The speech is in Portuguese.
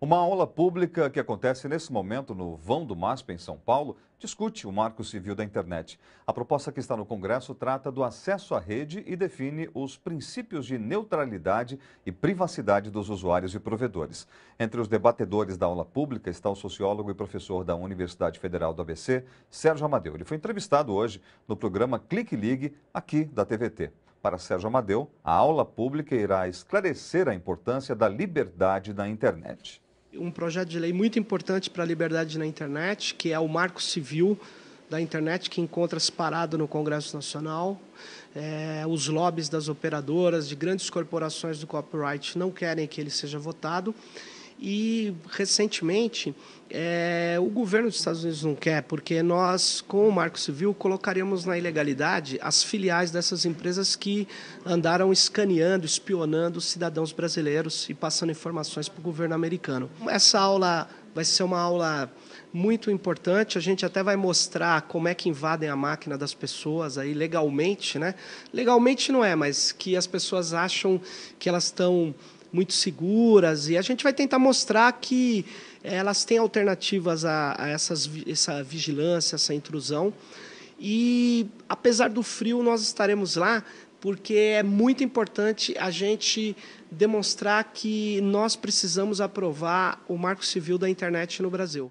Uma aula pública que acontece nesse momento no Vão do MASP, em São Paulo, discute o Marco Civil da Internet. A proposta que está no Congresso trata do acesso à rede e define os princípios de neutralidade e privacidade dos usuários e provedores. Entre os debatedores da aula pública está o sociólogo e professor da Universidade Federal do ABC, Sérgio Amadeu. Ele foi entrevistado hoje no programa Clique Ligue, aqui da TVT. Para Sérgio Amadeu, a aula pública irá esclarecer a importância da liberdade na internet um projeto de lei muito importante para a liberdade na internet, que é o Marco Civil da Internet, que encontra-se parado no Congresso Nacional. É, os lobbies das operadoras, de grandes corporações do copyright, não querem que ele seja votado. E, recentemente, é, o governo dos Estados Unidos não quer, porque nós, com o Marco Civil, colocaríamos na ilegalidade as filiais dessas empresas que andaram escaneando, espionando cidadãos brasileiros e passando informações para o governo americano. Essa aula vai ser uma aula muito importante. A gente até vai mostrar como é que invadem a máquina das pessoas aí legalmente, né? Legalmente não é, mas que as pessoas acham que elas estão muito seguras. E a gente vai tentar mostrar que elas têm alternativas a, a essas, essa vigilância, essa intrusão. E apesar do frio, nós estaremos lá porque é muito importante a gente demonstrar que nós precisamos aprovar o Marco Civil da Internet no Brasil.